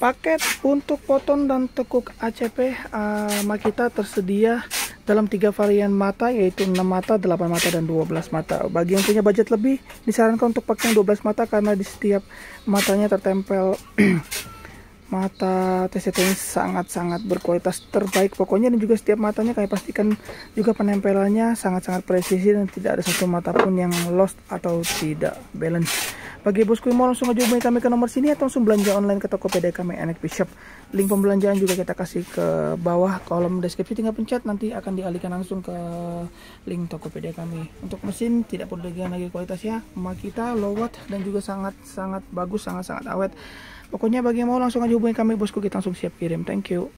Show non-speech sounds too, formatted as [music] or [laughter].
Paket untuk potong dan tekuk ACP uh, eh, Makita tersedia dalam tiga varian mata yaitu 6 mata, 8 mata, dan 12 mata. Bagi yang punya budget lebih, disarankan untuk pakai yang 12 mata karena di setiap matanya tertempel [clears throat] mata TCT ini sangat-sangat berkualitas terbaik pokoknya dan juga setiap matanya kami pastikan juga penempelannya sangat-sangat presisi dan tidak ada satu mata pun yang lost atau tidak balance bagi bosku yang mau langsung aja hubungi kami ke nomor sini atau langsung belanja online ke toko PD kami NXP Shop. Link pembelanjaan juga kita kasih ke bawah kolom deskripsi tinggal pencet nanti akan dialihkan langsung ke link toko PD kami. Untuk mesin tidak perlu lagi lagi kualitasnya, emak kita low watt dan juga sangat-sangat bagus, sangat-sangat awet. Pokoknya bagi yang mau langsung aja hubungi kami bosku kita langsung siap kirim. Thank you.